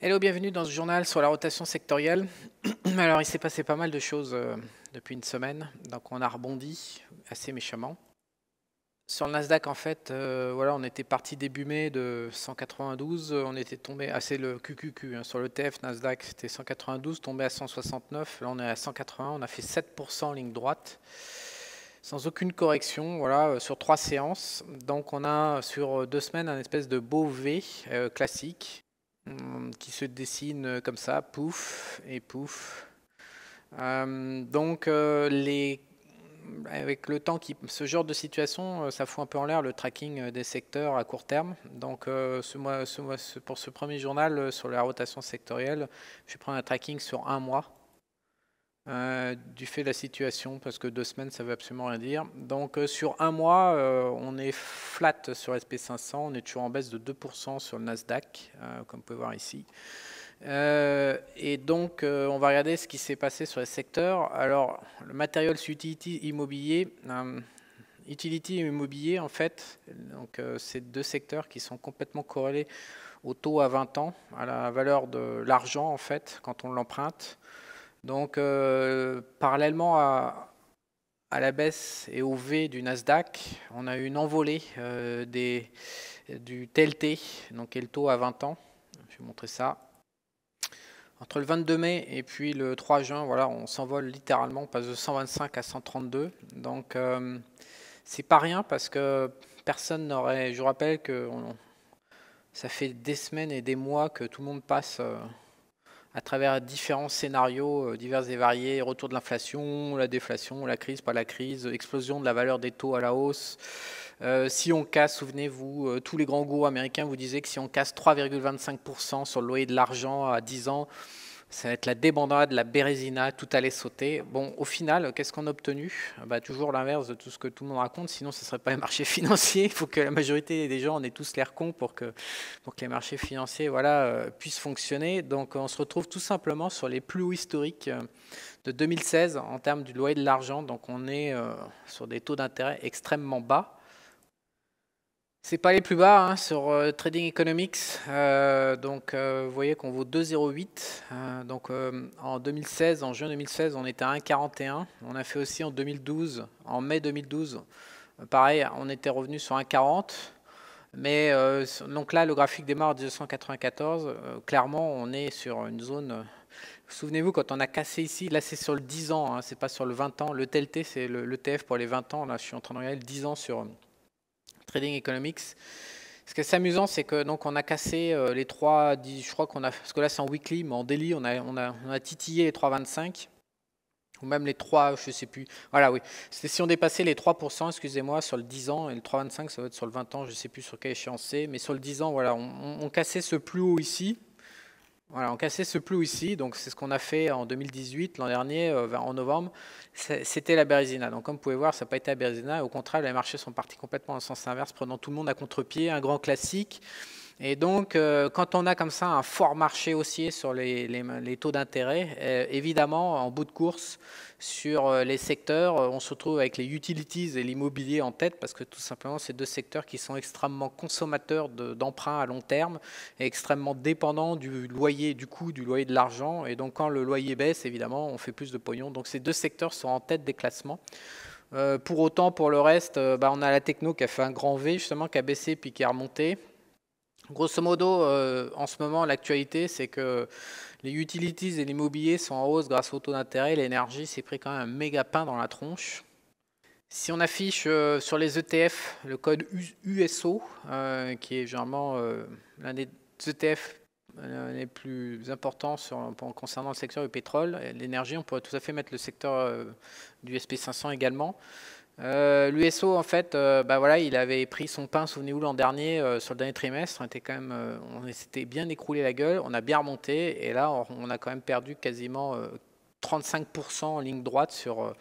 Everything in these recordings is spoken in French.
Hello, bienvenue dans ce journal sur la rotation sectorielle. Alors, il s'est passé pas mal de choses euh, depuis une semaine, donc on a rebondi assez méchamment. Sur le Nasdaq, en fait, euh, voilà, on était parti début mai de 192, on était tombé, ah, c'est le QQQ, hein, sur le TF Nasdaq, c'était 192, tombé à 169, là on est à 180, on a fait 7% en ligne droite, sans aucune correction, voilà, euh, sur trois séances. Donc on a sur deux semaines un espèce de beau V classique, Hum, qui se dessine euh, comme ça, pouf et pouf. Hum, donc euh, les avec le temps, qui, ce genre de situation, euh, ça fout un peu en l'air le tracking des secteurs à court terme. Donc, ce mois, ce mois, pour ce premier journal sur la rotation sectorielle, je vais prendre un tracking sur un mois. Euh, du fait de la situation, parce que deux semaines, ça ne veut absolument rien dire. Donc euh, sur un mois, euh, on est flat sur SP500, on est toujours en baisse de 2% sur le Nasdaq, comme vous pouvez voir ici. et donc, on va regarder ce qui s'est passé sur les secteurs. Alors, le matériel utility immobilier, utility immobilier, en fait, donc c'est deux secteurs qui sont complètement corrélés au taux à 20 ans, à la valeur de l'argent, en fait, quand on l'emprunte. Donc, euh, parallèlement à, la baisse et au V du Nasdaq, on a eu une envolée euh, des, du TLT, donc est le taux à 20 ans. Je vais montrer ça. Entre le 22 mai et puis le 3 juin, voilà, on s'envole littéralement, on passe de 125 à 132. Donc, euh, c'est pas rien parce que personne n'aurait. Je vous rappelle que ça fait des semaines et des mois que tout le monde passe à travers différents scénarios euh, divers et variés, retour de l'inflation, la déflation, la crise, pas la crise, explosion de la valeur des taux à la hausse. Euh, si on casse, souvenez-vous, euh, tous les grands gourous américains vous disaient que si on casse 3,25% sur le loyer de l'argent à 10 ans, ça va être la débandade, la bérésina, tout allait sauter. Bon, au final, qu'est-ce qu'on a obtenu bah, Toujours l'inverse de tout ce que tout le monde raconte, sinon ce ne serait pas les marché financier. Il faut que la majorité des gens, en aient tous l'air con pour que, pour les marchés financiers voilà, euh, puissent fonctionner. Donc on se retrouve tout simplement sur les plus hauts historiques euh, de 2016 en termes du loyer de l'argent. Donc on est euh, sur des taux d'intérêt extrêmement bas. C'est pas les plus bas hein, sur euh, Trading Economics. Euh, donc, euh, vous voyez qu'on vaut 2,08. donc, en 2016, en juin 2016, on était à 1,41. On a fait aussi en 2012, en mai 2012. pareil, on était revenu sur 1,40. Mais donc là, le graphique démarre en 1994. clairement, on est sur une zone. Souvenez-vous, quand on a cassé ici, là c'est sur le 10 ans, hein, c'est pas sur le 20 ans. Le TLT, c'est le, TF pour les 20 ans. Là, je suis en train de regarder le 10 ans sur, Trading Economics. Ce qui est amusant, c'est que donc on a cassé euh, les 3, je crois qu'on a, parce que là c'est en weekly, mais en daily, on a, on on a titillé les 3,25 ou même les 3, je ne sais plus. Voilà, oui. C'était si on dépassait les 3%, excusez-moi, sur le 10 ans, et le 3,25, ça va être sur le 20 ans, je ne sais plus sur quelle échéance c'est, mais sur le 10 ans, voilà, on, on cassait ce plus haut ici. Voilà, cassé ce plou ici, donc c'est ce qu'on a fait en 2018, l'an dernier, euh, en novembre, c'était la Bérésina. Donc comme vous pouvez voir, ça n'a pas été la Bérésina, au contraire, les marchés sont partis complètement dans le sens inverse, prenant tout le monde à contre-pied, un grand classique, et donc, euh, quand on a comme ça un fort marché haussier sur les, taux d'intérêt, euh, évidemment, en bout de course, sur euh, les secteurs, on se retrouve avec les utilities et l'immobilier en tête, parce que tout simplement, c'est deux secteurs qui sont extrêmement consommateurs d'emprunts à long terme et extrêmement dépendants du loyer, du coût du loyer de l'argent. Et donc, quand le loyer baisse, évidemment, on fait plus de pognon. Donc, ces deux secteurs sont en tête des classements. pour autant, pour le reste, bah, on a la techno qui a fait un grand V, justement, qui a baissé puis qui a remonté. Grosso modo, euh, en ce moment, l'actualité, c'est que les utilities et l'immobilier sont en hausse grâce au taux d'intérêt. L'énergie s'est pris quand même un méga pain dans la tronche. Si on affiche euh, sur les ETF le code USO, euh, qui est généralement l'un des ETF les plus importants concernant le secteur du pétrole l'énergie, on pourrait tout à fait mettre le secteur du SP500 également. Euh, L'USO, en fait, euh, bah voilà, il avait pris son pain, souvenez-vous, l'an dernier, euh, sur le dernier trimestre. On, s'était bien écroulé la gueule, on a bien remonté, et là, on, a quand même perdu quasiment 35% en ligne droite sur,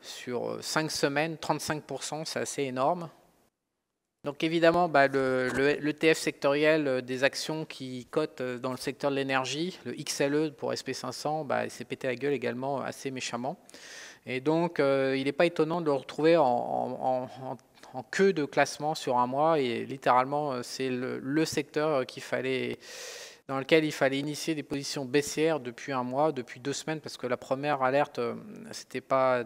sur 5 semaines. 35%, c'est assez énorme. Donc évidemment, l'ETF bah, le, TF sectoriel des actions qui cotent dans le secteur de l'énergie, le XLE pour SP500, bah, s'est pété la gueule également assez méchamment. Et donc, euh, il n'est pas étonnant de le retrouver en, queue de classement sur un mois. Et littéralement, euh, c'est le, le secteur euh, qu'il fallait dans lequel il fallait initier des positions baissières depuis un mois, depuis deux semaines, parce que la première alerte, euh, c'était pas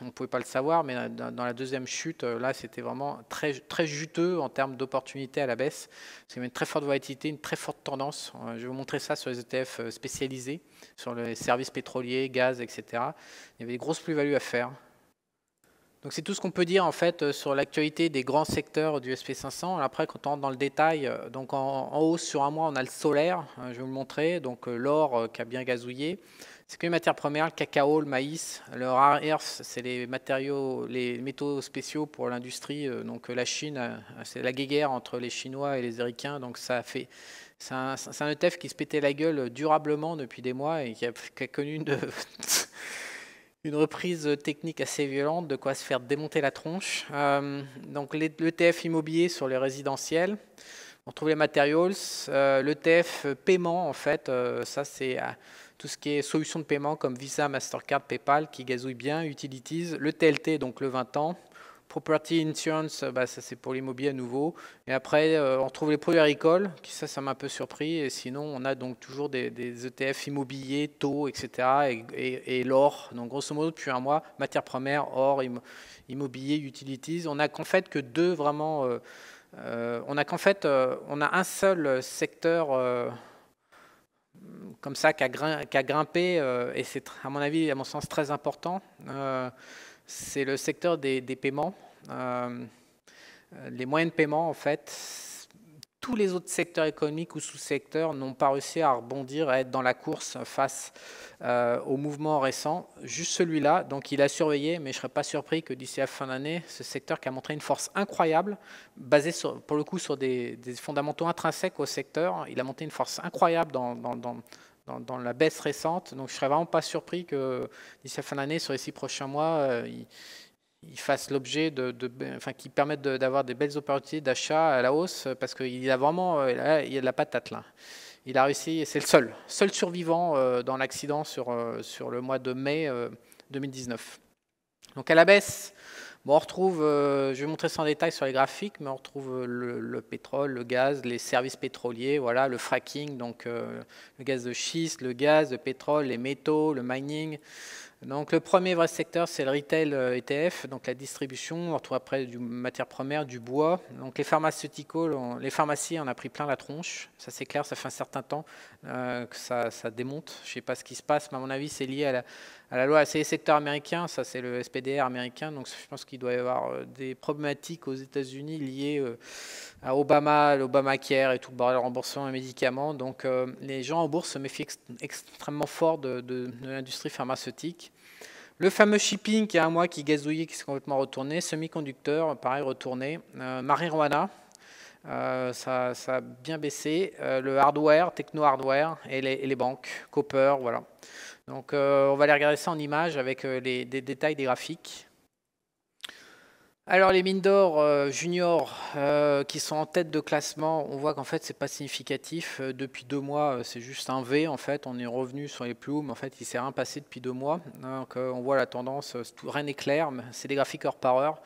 on ne pouvait pas le savoir, mais dans la deuxième chute, euh, là, c'était vraiment très, très juteux en termes d'opportunités à la baisse. C'est une très forte volatilité, une très forte tendance. Euh, je vais vous montrer ça sur les ETF spécialisés, sur les services pétroliers, gaz, etc. Il y avait des grosses plus-values à faire. Donc c'est tout ce qu'on peut dire en fait euh, sur l'actualité des grands secteurs du SP500. Après quand on rentre dans le détail, euh, donc en, hausse sur un mois, on a le solaire, hein, je vais vous le montrer, donc euh, l'or qui a bien gazouillé. C'est que les matières premières, le cacao, le maïs, le rare earth, c'est les matériaux, les métaux spéciaux pour l'industrie. donc la Chine, c'est la guéguerre entre les Chinois et les Éricains, donc ça fait c'est un, ETF qui se pétait la gueule durablement depuis des mois et qui a, connu une de une reprise technique assez violente, de quoi se faire démonter la tronche. Euh, donc l'ETF immobilier sur les résidentiels, on trouve les materials, euh, l'ETF paiement en fait, euh, ça c'est tout ce qui est solution de paiement comme Visa, Mastercard, PayPal qui gazouille bien, utilities, le TLT donc le 20 ans, Property insurance, euh, bah, ça c'est pour l'immobilier à nouveau. Et après, euh, on retrouve les produits agricoles, ça, ça m'a un peu surpris. Et sinon, on a donc toujours des, ETF e immobiliers, taux, etc. Et, l'or. Donc, grosso modo, depuis un mois, matières premières, or, immobilier, utilities. On n'a qu'en fait que deux vraiment. Euh, on a qu'en fait, on a un seul secteur comme ça qui a, grimpé, et c'est à mon avis, à mon sens, très important c'est le secteur des, paiements. Euh, les moyens de paiement, en fait, tous les autres secteurs économiques ou sous-secteurs n'ont pas réussi à rebondir, à être dans la course face euh, au aux mouvements récents. Juste celui-là, donc il a surveillé, mais je ne serais pas surpris que d'ici à la fin d'année, ce secteur qui a montré une force incroyable, basée pour le coup sur des, fondamentaux intrinsèques au secteur, il a monté une force incroyable dans dans, la baisse récente. Donc je serais vraiment pas surpris que d'ici la fin d'année, sur les six prochains mois, euh, il, fasse l'objet de, enfin, qui permettent d'avoir des belles opportunités d'achat à la hausse, parce qu'il a vraiment, euh, il a, il a de la patate là. Il a réussi, c'est le seul, seul survivant euh, dans l'accident sur, sur le mois de mai 2019. Donc à la baisse, on retrouve, euh, je vais montrer ça en détail sur les graphiques, mais on retrouve euh, le, pétrole, le gaz, les services pétroliers, voilà, le fracking, donc euh, le gaz de schiste, le gaz, le pétrole, les métaux, le mining, donc le premier vrai secteur, c'est le retail ETF, euh, e donc la distribution. On retrouve après du matière première, du bois. Donc les pharmaceuticaux, les pharmacies, on a pris plein la tronche. Ça c'est clair, ça fait un certain temps euh, que ça, démonte. Je ne sais pas ce qui se passe, mais à mon avis, c'est lié à la, loi. C'est les secteurs américains, ça c'est le SPDR américain. Donc je pense qu'il doit y avoir euh, des problématiques aux États-Unis liées Obama, Obama, l'Obamacare et tout bah, le remboursement des médicaments. Donc euh, les gens en bourse se méfient extrêmement fort de, l'industrie pharmaceutique. Le fameux shipping qui a un mois qui gazouillait, qui s'est complètement retourné. Semi-conducteur, pareil, retourné. Euh, marijuana, euh, ça, a bien baissé. le hardware, techno-hardware et, les, banques, copper, voilà. Donc on va aller regarder ça en images avec les, des détails des graphiques. Alors les mines d'or euh, juniors euh, qui sont en tête de classement, on voit qu'en fait c'est pas significatif. Euh, depuis deux mois, c'est juste un V en fait. On est revenu sur les plumes, mais en fait il s'est rien passé depuis deux mois. Donc on voit la tendance, rien n'est clair. C'est des graphiques heure par heure,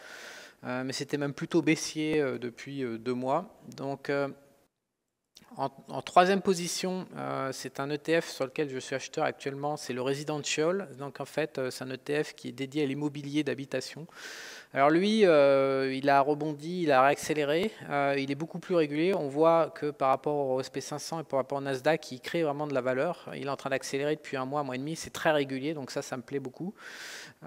mais c'était même plutôt baissier depuis deux mois. Donc en, troisième position, euh, c'est un ETF sur lequel je suis acheteur actuellement, c'est le Residential. Donc en fait, euh, c'est un ETF qui est dédié à l'immobilier d'habitation. Alors lui, euh, il a rebondi, il a réaccéléré, il est beaucoup plus régulier, On voit que par rapport au SP500 et par rapport au Nasdaq, il crée vraiment de la valeur. Il est en train d'accélérer depuis un mois, un mois et demi, c'est très régulier, donc ça, ça me plaît beaucoup.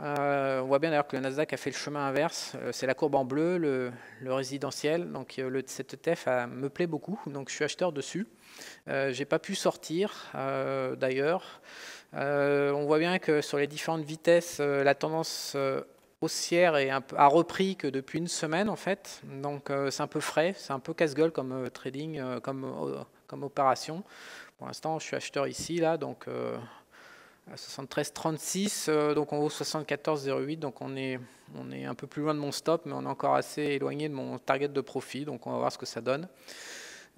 Euh, on voit bien d'ailleurs que le Nasdaq a fait le chemin inverse. Euh, c'est la courbe en bleu, le, résidentiel. Donc euh, le, cet ETF me plaît beaucoup. Donc je suis acheteur dessus. J'ai pas pu sortir d'ailleurs. on voit bien que sur les différentes vitesses, la tendance haussière a repris que depuis une semaine en fait. Donc c'est un peu frais, c'est un peu casse-gueule comme trading, comme, comme opération. Pour l'instant, je suis acheteur ici là, donc 73 36 euh, donc on haut 74.08 donc on est on est un peu plus loin de mon stop mais on est encore assez éloigné de mon target de profit donc on va voir ce que ça donne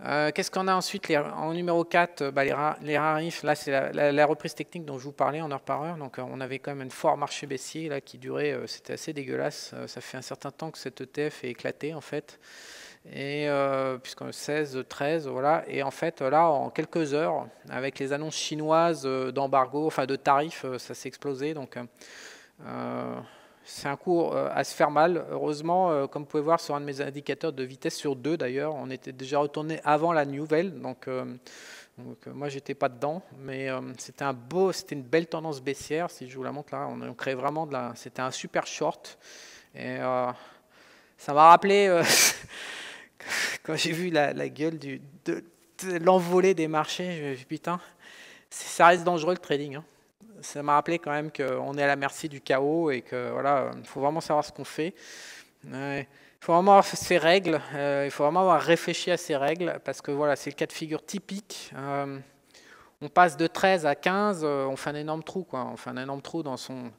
euh, Qu'est-ce qu'on a ensuite En numéro 4, bah, les, rarifs, là c'est la, reprise technique dont je vous parlais en heure par heure. Donc euh, on avait quand même un fort marché baissier là, qui durait, c'était assez dégueulasse. ça fait un certain temps que cette ETF est éclaté en fait et euh, puisque 16, 13, voilà. Et en fait, là, en quelques heures, avec les annonces chinoises euh, d'embargo, enfin de tarifs, euh, ça s'est explosé. Donc, euh, c'est un cours à se faire mal. Heureusement, comme vous pouvez voir sur un de mes indicateurs de vitesse sur deux d'ailleurs, on était déjà retourné avant la nouvelle. Donc, moi donc moi, j'étais pas dedans, mais c'était un beau, c'était une belle tendance baissière. Si je vous la montre là, on, on crée vraiment de la. C'était un super short. Et ça m'a rappelé. quand j'ai vu la, gueule de, l'envolée des marchés, je me suis dit, putain, ça reste dangereux le trading. Hein. Ça m'a rappelé quand même qu'on est à la merci du chaos et qu'il voilà, faut vraiment savoir ce qu'on fait. Il faut vraiment avoir ses règles, euh, il faut vraiment avoir réfléchi à ses règles, parce que voilà, c'est le cas de figure typique. Euh, on passe de 13 à 15, euh, on fait un énorme trou, quoi. On fait un énorme trou dans son,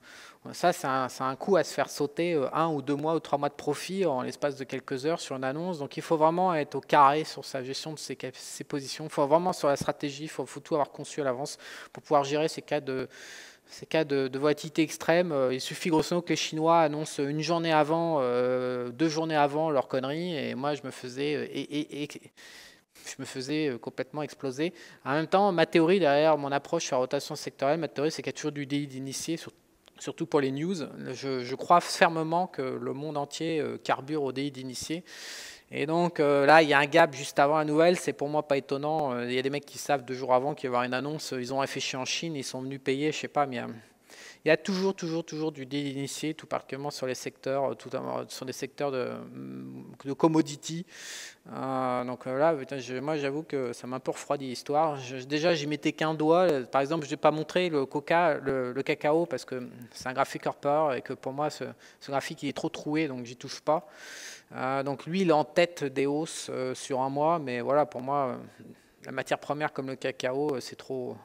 ça, c'est un, coup coût à se faire sauter euh, un ou deux mois ou trois mois de profit en l'espace de quelques heures sur une annonce. Donc, il faut vraiment être au carré sur sa gestion de ses, positions. Il faut vraiment sur la stratégie, il faut, faut, tout avoir conçu à l'avance pour pouvoir gérer ces cas de, ces cas de, de, volatilité extrême, euh, il suffit grosso modo que les Chinois annoncent une journée avant, euh, deux journées avant leur connerie, et moi je me faisais, et, je me faisais complètement exploser. En même temps, ma théorie derrière mon approche sur la rotation sectorielle, ma théorie c'est qu'il y a toujours du délit d'initié sur surtout pour les news. Je, crois fermement que le monde entier euh, carbure au délit d'initié. Et donc euh, là, il y a un gap juste avant la nouvelle, c'est pour moi pas étonnant. Euh, il y a des mecs qui savent deux jours avant qu'il va y avoir une annonce, ils ont réfléchi en Chine, ils sont venus payer, je sais pas, mais il y a toujours, toujours, toujours du déinitié tout particulièrement sur les secteurs, euh, tout sur des secteurs de, mm, commodity. Euh, donc euh, là, moi, j'avoue que ça m'a un peu refroidi l'histoire. déjà, j'y mettais qu'un doigt. Par exemple, je n'ai pas montré le coca, le, cacao, parce que c'est un graphique peur et que pour moi, ce, graphique, est trop troué, donc j'y touche pas. donc lui, il en tête des hausses sur un mois, mais voilà, pour moi, la matière première comme le cacao, c'est trop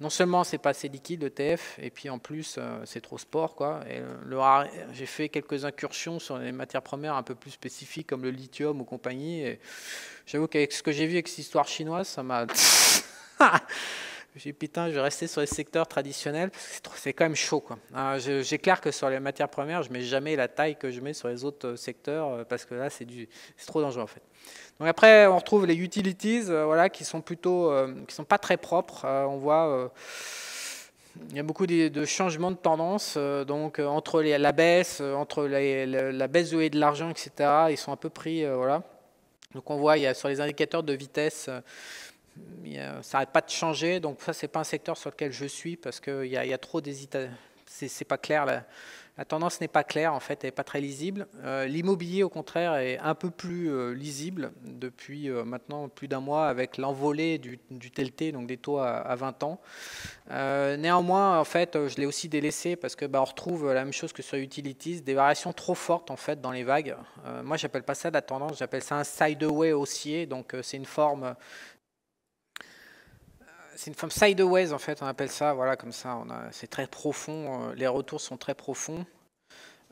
non seulement c'est pas assez liquide l'ETF, et puis en plus euh, c'est trop sport quoi. j'ai fait quelques incursions sur les matières premières un peu plus spécifiques comme le lithium ou compagnie. J'avoue qu'avec ce que j'ai vu avec cette histoire chinoise, ça m'a ah j'ai putain, je vais rester sur les secteurs traditionnels c'est quand même chaud. j'ai ah, clair que sur les matières premières, je mets jamais la taille que je mets sur les autres euh, secteurs euh, parce que là, c'est, trop dangereux en fait. Donc après, on retrouve les utilities, euh, voilà, qui sont plutôt, qui sont pas très propres. on voit. Il y a beaucoup de, changements de tendance, donc entre la baisse, entre la, baisse de de l'argent, etc. Ils sont à peu près, voilà. Donc on voit, il y a sur les indicateurs de vitesse, euh, ça n'arrête pas de changer. Donc ça, c'est pas un secteur sur lequel je suis parce qu'il y, a trop d'hésitations, C'est pas clair. La, la tendance n'est pas claire en fait, elle n'est pas très lisible. Euh, l'immobilier, au contraire, est un peu plus euh, lisible depuis maintenant plus d'un mois avec l'envolée du, TLT, donc des taux à, 20 ans. néanmoins, en fait, je l'ai aussi délaissé parce que bah, on retrouve la même chose que sur Utilities, des variations trop fortes en fait dans les vagues. moi, j'appelle pas ça de la tendance, j'appelle ça un sideway haussier. Donc, c'est une forme c'est une forme sideways en fait, on appelle ça, voilà, comme ça, c'est très profond, euh, les retours sont très profonds.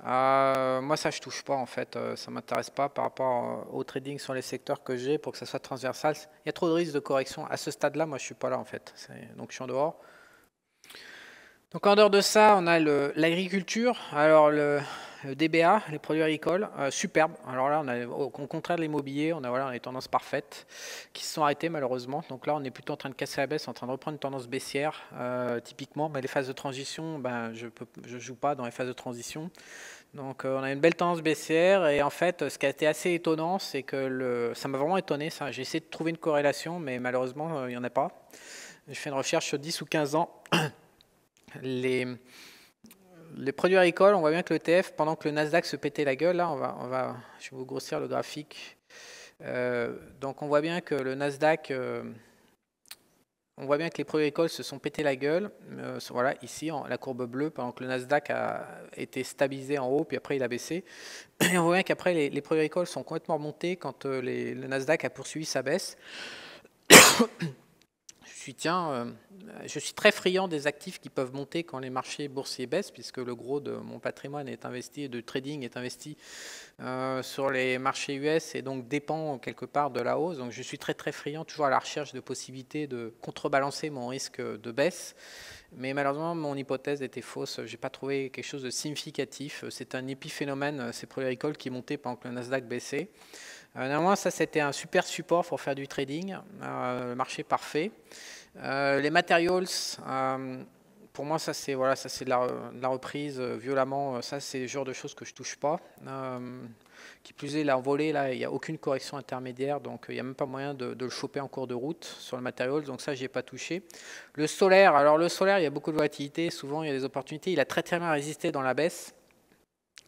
Euh, moi, ça, je touche pas en fait, euh, ça m'intéresse pas par rapport au trading sur les secteurs que j'ai pour que ça soit transversal. Il y a trop de risques de correction. À ce stade-là, moi, je suis pas là en fait, donc je suis en dehors. Donc en dehors de ça, on a l'agriculture. Alors le, euh, DBA, les produits agricoles, euh, superbe. superbes. Alors là, au contraire de l'immobilier, on a voilà, tendances parfaites qui se sont arrêtées malheureusement. Donc là, on est plutôt en train de casser la baisse, en train de reprendre une tendance baissière euh, typiquement. Mais les phases de transition, ben, je ne joue pas dans les phases de transition. Donc on a une belle tendance baissière et en fait ce qui a été assez étonnant c'est que le... ça m'a vraiment étonné ça. J'ai essayé de trouver une corrélation mais malheureusement il n'y en a pas. J'ai fait une recherche sur 10 ou 15 ans. les, les produits agricoles, on voit bien que le TF, pendant que le Nasdaq se pétait la gueule, là, on va, on va, je vais vous grossir le graphique. Euh, donc on voit bien que le Nasdaq, euh, on voit bien que les produits agricoles se sont pétés la gueule. Euh, voilà, ici, en, la courbe bleue, pendant que le Nasdaq a été stabilisé en haut, puis après il a baissé. Et on voit bien qu'après, les, produits agricoles sont complètement remontés quand le Nasdaq a poursuivi sa baisse. Euh, je suis très friand des actifs qui peuvent monter quand les marchés boursiers baissent, puisque le gros de mon patrimoine est investi, de trading est investi euh, sur les marchés US et donc dépend quelque part de la hausse. Donc je suis très très friand, toujours à la recherche de possibilités de contrebalancer mon risque de baisse. Mais malheureusement, mon hypothèse était fausse. Je n'ai pas trouvé quelque chose de significatif. C'est un épiphénomène, euh, ces produits agricoles qui montaient pendant que le Nasdaq baissait. Euh, néanmoins, ça c'était un super support pour faire du trading, le euh, marché parfait. Euh, les materials, pour moi, ça c'est voilà, ça c'est de, la reprise violemment. Ça c'est le genre de choses que je touche pas. qui plus est, là en volée, là, il n'y a aucune correction intermédiaire, donc il n'y a même pas moyen de, le choper en cours de route sur le materials, Donc ça, je j'ai pas touché. Le solaire, alors le solaire, il y a beaucoup de volatilité. Souvent, il y a des opportunités. Il a très très bien résisté dans la baisse.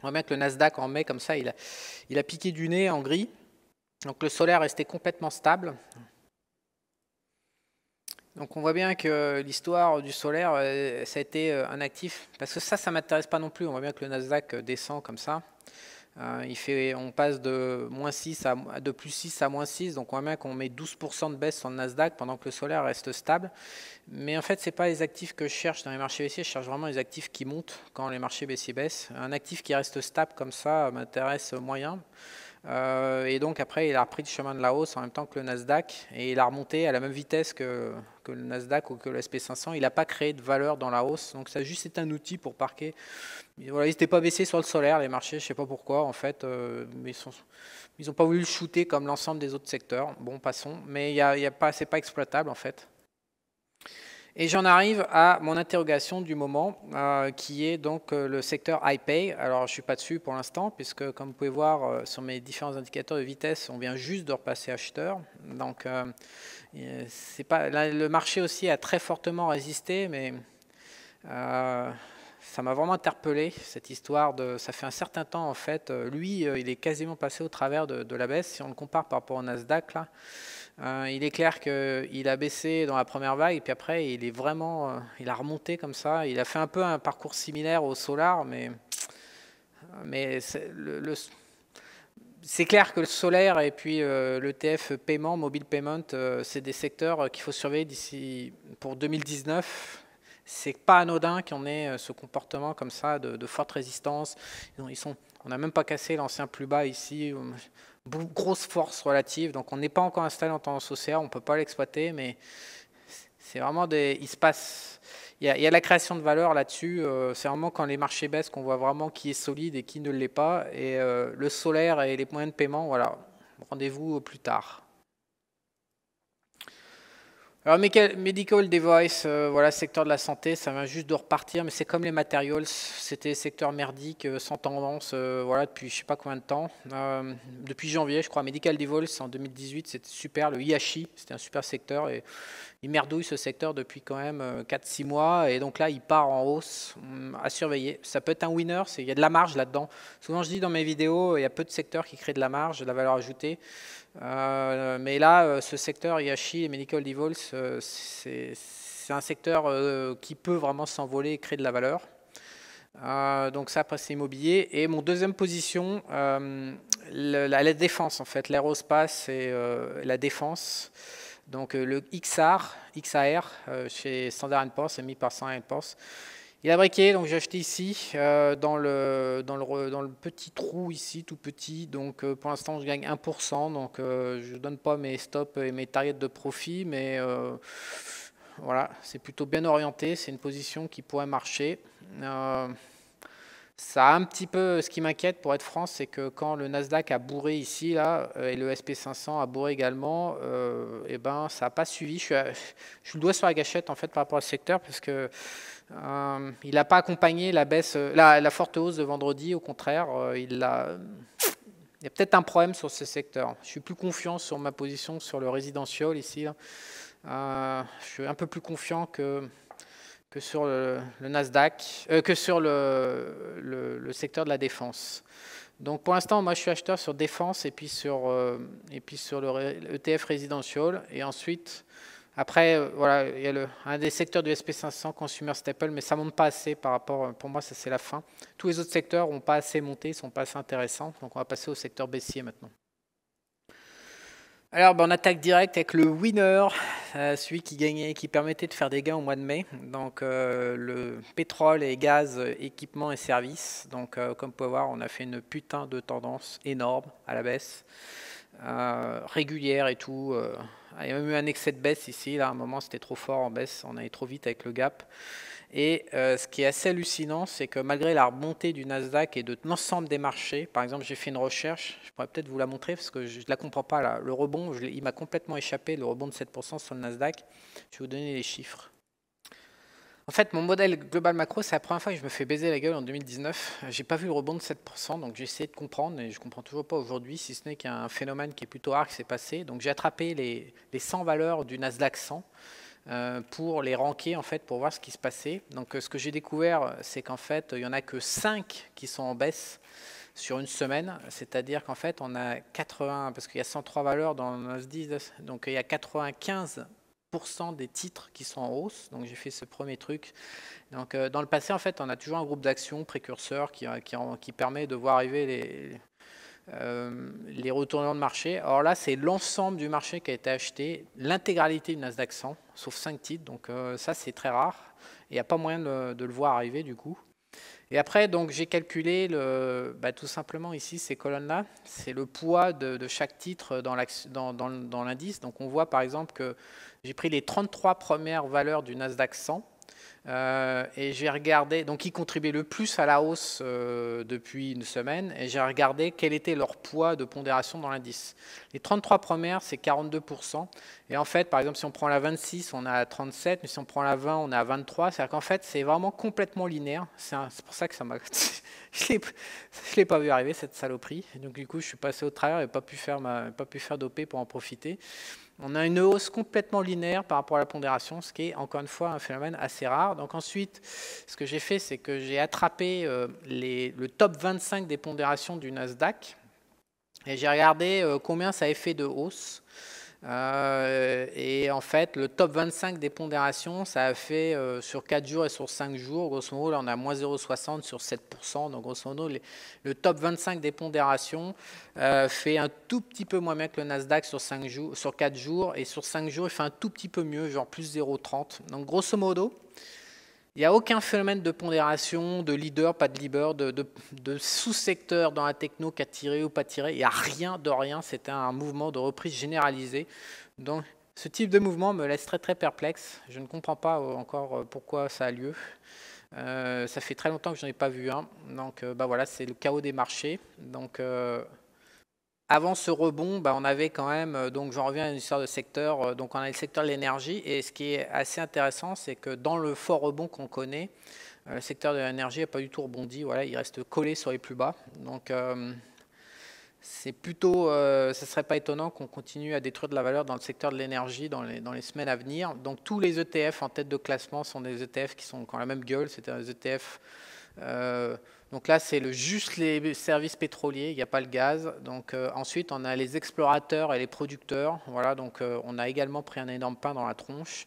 On va mettre le Nasdaq en mai comme ça, il a piqué du nez en gris. Donc le solaire restait complètement stable. Donc on voit bien que l'histoire du solaire, euh, ça a été euh, un actif, parce que ça, ça ne m'intéresse pas non plus. On voit bien que le Nasdaq euh, descend comme ça. il fait, on passe de, 6 de plus 6 à moins 6, donc on voit bien qu'on met 12% de baisse sur le Nasdaq pendant que le solaire reste stable. Mais en fait, ce n'est pas les actifs que je cherche dans les marchés baissiers, je cherche vraiment les actifs qui montent quand les marchés baissiers baissent. Un actif qui reste stable comme ça m'intéresse moyen. Euh, et donc après, il a repris le chemin de la hausse en même temps que le Nasdaq et il a remonté à la même vitesse que, le Nasdaq ou que le SP500. Il n'a pas créé de valeur dans la hausse. Donc ça juste été un outil pour parquer. voilà, ils n'étaient pas baissés sur le solaire, les marchés, je ne sais pas pourquoi en fait. Euh, mais ils n'ont pas voulu le shooter comme l'ensemble des autres secteurs. Bon, passons. Mais il y a, y a pas, c'est pas exploitable en fait. Et j'en arrive à mon interrogation du moment, euh, qui est donc euh, le secteur iPay. Alors, je ne suis pas dessus pour l'instant, puisque comme vous pouvez voir euh, sur mes différents indicateurs de vitesse, on vient juste de repasser acheteur. Donc, c'est pas, le marché aussi a très fortement résisté, mais ça m'a vraiment interpellé, cette histoire de... Ça fait un certain temps, en fait. Lui, il est quasiment passé au travers de, de la baisse, si on le compare par rapport au Nasdaq, là. Hein, il est clair qu'il a baissé dans la première vague, et puis après, il est vraiment, euh, il a remonté comme ça. Il a fait un peu un parcours similaire au Solar, mais, mais c'est, le, clair que le solaire et puis euh, le TF paiement, mobile payment, euh, c'est des secteurs qu'il faut surveiller d'ici pour 2019. C'est pas anodin qu'on ait ce comportement comme ça de, forte résistance. Ils sont, on n'a même pas cassé l'ancien plus bas ici grosse force relative. Donc on n'est pas encore installé en tendance haussière, on ne peut pas l'exploiter, mais c'est vraiment des. Il se passe. Il y, a, la création de valeur là-dessus. Euh, c'est vraiment quand les marchés baissent qu'on voit vraiment qui est solide et qui ne l'est pas. Et euh, le solaire et les moyens de paiement, voilà. Rendez-vous plus tard. Alors, medical device, euh, voilà, secteur de la santé, ça vient juste de repartir, mais c'est comme les materials, c'était secteur merdique, euh, sans tendance, euh, voilà, depuis je sais pas combien de temps. depuis janvier, je crois, medical device en 2018, c'était super, le IHI, c'était un super secteur, et il merdouille ce secteur depuis quand même 4-6 mois, et donc là, il part en hausse, hum, à surveiller. Ça peut être un winner, il y a de la marge là-dedans. Souvent, je dis dans mes vidéos, il y a peu de secteurs qui créent de la marge, de la valeur ajoutée. Euh, mais là, euh, ce secteur Yashi et Medical Devils, euh, c'est un secteur qui peut vraiment s'envoler et créer de la valeur. donc ça, après, c'est immobilier. Et mon deuxième position, euh, la, défense, en fait, l'aérospace et la défense. Donc le XAR, XAR chez Standard Poor's, émis par Standard Poor's, il a briqué, donc j'ai acheté ici, euh, dans, le, dans, le, petit trou ici, tout petit. Donc euh, pour l'instant, je gagne 1%. Donc euh, je ne donne pas mes stops et mes targets de profit, mais voilà, c'est plutôt bien orienté. C'est une position qui pourrait marcher. ça a un petit peu, ce qui m'inquiète pour être franc, c'est que quand le Nasdaq a bourré ici, là, et le SP500 a bourré également, et eh ben, ça n'a pas suivi. Je, suis le doigt sur la gâchette, en fait, par rapport au secteur, parce que euh, il n'a pas accompagné la, baisse, euh, la, forte hausse de vendredi, au contraire, euh, il, y a peut-être un problème sur ce secteur. Je suis plus confiant sur ma position sur le résidentiel ici. Hein. je suis un peu plus confiant que, que sur le, Nasdaq, que sur le, le, secteur de la défense. Donc pour l'instant, moi je suis acheteur sur défense et puis sur, et puis sur le e résidentiel. Et ensuite, après, euh, voilà, il y a un des secteurs du SP500, consumer staple, mais ça ne monte pas assez par rapport, euh, pour moi, ça c'est la fin. Tous les autres secteurs n'ont pas assez monté, ne sont pas assez intéressants, donc on va passer au secteur baissier maintenant. Alors, ben, on attaque direct avec le winner, euh, celui qui gagnait, qui permettait de faire des gains au mois de mai. Donc, le pétrole et gaz, équipement et services. Donc, comme vous pouvez voir, on a fait une putain de tendance énorme à la baisse, régulière et tout. Ah, il y a même eu un excès de baisse ici. Là, à un moment, c'était trop fort en baisse. On allait trop vite avec le gap. Et euh, ce qui est assez hallucinant, c'est que malgré la remontée du Nasdaq et de l'ensemble des marchés, par exemple, j'ai fait une recherche, je pourrais peut-être vous la montrer parce que je ne la comprends pas Le rebond, il m'a complètement échappé, le rebond de 7% sur le Nasdaq. Je vais vous donner les chiffres. En fait, mon modèle global macro, c'est la première fois que je me fais baiser la gueule en 2019. J'ai pas vu le rebond de 7%, donc j'ai essayé de comprendre et je comprends toujours pas aujourd'hui, si ce n'est qu'un phénomène qui est plutôt rare qui s'est passé. Donc j'ai attrapé les, 100 valeurs du Nasdaq 100 euh, pour les ranquer en fait, pour voir ce qui se passait. Donc euh, ce que j'ai découvert, c'est qu'en fait, il y en a que 5 qui sont en baisse sur une semaine, c'est-à-dire qu'en fait on a 80, parce qu'il y a 103 valeurs dans le 10, donc il y a 95 des titres qui sont en hausse. Donc j'ai fait ce premier truc. Donc euh, dans le passé, en fait, on a toujours un groupe d'actions précurseurs, qui, euh, qui, permet de voir arriver les, euh, les retournements de marché. Or là, c'est l'ensemble du marché qui a été acheté, l'intégralité du Nasdaq 100, sauf 5 titres. Donc ça, c'est très rare. Et il n'y a pas moyen de, le voir arriver du coup. Et après, donc, j'ai calculé bah, tout simplement ici ces colonnes-là, c'est le poids de, chaque titre dans l'indice. donc, on voit par exemple que j'ai pris les 33 premières valeurs du Nasdaq 100 euh, et j'ai regardé, donc qui contribuait le plus à la hausse euh, depuis une semaine, et j'ai regardé quel était leur poids de pondération dans l'indice. Les 33 premières, c'est 42%, et en fait, par exemple, si on prend la 26, on a 37, mais si on prend la 20, on a 23, c'est-à-dire qu'en fait, c'est vraiment complètement linéaire, c'est pour ça que ça m'a... je ne l'ai pas vu arriver, cette saloperie, donc du coup, je suis passé au travers et pas pu faire, ma... pas pu faire d'OP pour en profiter. On a une hausse complètement linéaire par rapport à la pondération, ce qui est encore une fois un phénomène assez rare. Donc ensuite, ce que j'ai fait, c'est que j'ai attrapé euh, le top 25 des pondérations du Nasdaq et j'ai regardé euh, combien ça a fait de hausse. Euh, et en fait, le top 25 des pondérations, ça a fait euh, sur 4 jours et sur 5 jours, grosso modo, là on a moins 0,60 sur 7%. Donc grosso modo, le top 25 des pondérations euh, fait un tout petit peu moins bien que le Nasdaq sur, 5 jours, sur 4 jours. Et sur 5 jours, il fait un tout petit peu mieux, genre plus 0,30. Donc grosso modo, il n'y a aucun phénomène de pondération, de leader, pas de leader, de, sous-secteur dans la techno qui a tiré ou pas tiré. Il n'y a rien de rien. c'était un mouvement de reprise généralisée. Donc ce type de mouvement me laisse très très perplexe. Je ne comprends pas euh, encore euh, pourquoi ça a lieu. Euh, ça fait très longtemps que je n'en ai pas vu un. Donc bah voilà, c'est le chaos des marchés. Donc avant ce rebond, bah, on avait quand même, euh, donc j'en reviens à une histoire de secteur, euh, donc on a le secteur de l'énergie, et ce qui est assez intéressant, c'est que dans le fort rebond qu'on connaît, euh, le secteur de l'énergie n'a pas du tout rebondi, voilà, il reste collé sur les plus bas. Donc c'est plutôt, ce ne serait pas étonnant qu'on continue à détruire de la valeur dans le secteur de l'énergie dans les, semaines à venir. Donc tous les ETF en tête de classement sont des ETF qui sont quand la même gueule, c'est-à-dire des ETF... Donc là, c'est le, juste les services pétroliers, il n'y a pas le gaz. Donc euh, ensuite, on a les explorateurs et les producteurs. Voilà, donc euh, on a également pris un énorme pain dans la tronche.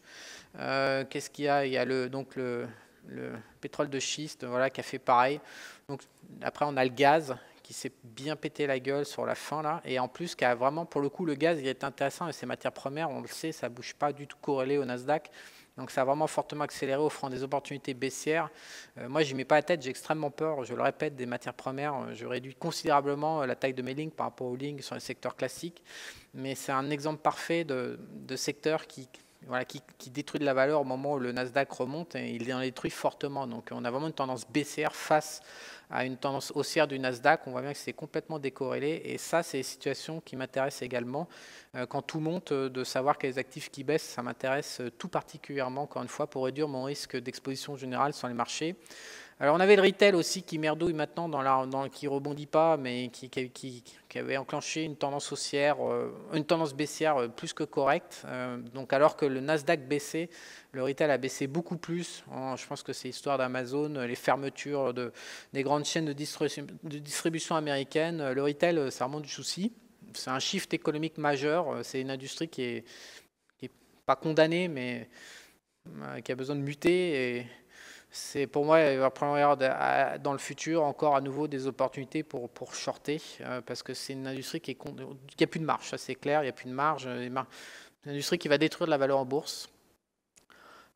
Euh, qu'est-ce qu'il y a Il y a le, donc le, pétrole de schiste, voilà, qui a fait pareil. Donc après, on a le gaz qui s'est bien pété la gueule sur la fin là, et en plus vraiment, pour le coup, le gaz, il est intéressant et ses matières premières, on le sait, ça ne bouge pas du tout corrélé au Nasdaq. Donc ça a vraiment fortement accéléré, offrant des opportunités baissières. Euh, moi, je n'y mets pas la tête, j'ai extrêmement peur, je le répète, des matières premières. Euh, je réduis considérablement euh, la taille de mes lignes par rapport aux lignes sur les secteurs classiques. Mais c'est un exemple parfait de, de secteurs qui, qui, détruit de la valeur au moment où le Nasdaq remonte et il en détruit fortement. Donc on a vraiment une tendance baissière face à une tendance haussière du Nasdaq. On voit bien que c'est complètement décorrélé et ça, c'est une situation qui m'intéresse également. Euh, quand tout monte, euh, de savoir quels actifs qui baissent, ça m'intéresse euh, tout particulièrement, encore une fois, pour réduire mon risque d'exposition générale sur les marchés. Alors on avait le retail aussi qui merdouille maintenant, dans la, qui rebondit pas, mais qui, avait enclenché une tendance haussière, euh, une tendance baissière euh, plus que correcte. Euh, donc alors que le Nasdaq baissait, le retail a baissé beaucoup plus. je pense que c'est l'histoire d'Amazon, les fermetures de, des grandes chaînes de, distribution, américaines. Le retail, ça remonte du souci. C'est un shift économique majeur. C'est une industrie qui est, pas condamnée, mais qui a besoin de muter et c'est pour moi, il va prendre dans le futur encore à nouveau des opportunités pour, pour shorter, euh, parce que c'est une industrie qui est... a plus de marge, ça c'est clair, il n'y a plus de marge. Euh, c'est Une industrie qui va détruire la valeur en bourse.